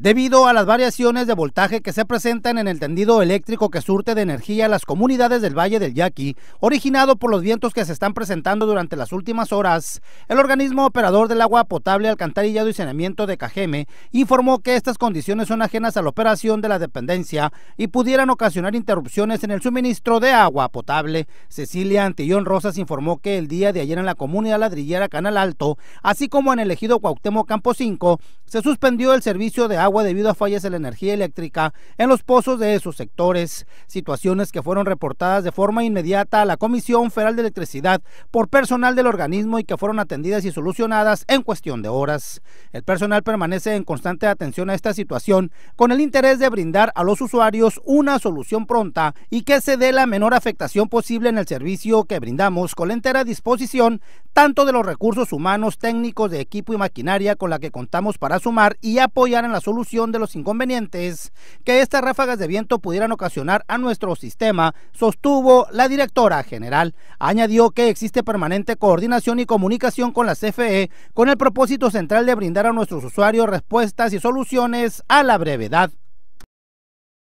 debido a las variaciones de voltaje que se presentan en el tendido eléctrico que surte de energía a las comunidades del Valle del Yaqui, originado por los vientos que se están presentando durante las últimas horas. El organismo operador del agua potable, alcantarillado y saneamiento de Cajeme informó que estas condiciones son ajenas a la operación de la dependencia y pudieran ocasionar interrupciones en el suministro de agua potable. Cecilia Antillón Rosas informó que el día de ayer en la comunidad ladrillera Canal Alto, así como en el ejido Cuauhtémoc Campo 5, se suspendió el servicio de agua debido a fallas en la energía eléctrica en los pozos de esos sectores, situaciones que fueron reportadas de forma inmediata a la Comisión Federal de Electricidad por personal del organismo y que fueron atendidas y solucionadas en cuestión de horas. El personal permanece en constante atención a esta situación con el interés de brindar a los usuarios una solución pronta y que se dé la menor afectación posible en el servicio que brindamos con la entera disposición tanto de los recursos humanos, técnicos, de equipo y maquinaria con la que contamos para sumar y apoyar en la solución de los inconvenientes que estas ráfagas de viento pudieran ocasionar a nuestro sistema, sostuvo la directora general. Añadió que existe permanente coordinación y comunicación con la CFE con el propósito central de brindar a nuestros usuarios respuestas y soluciones a la brevedad.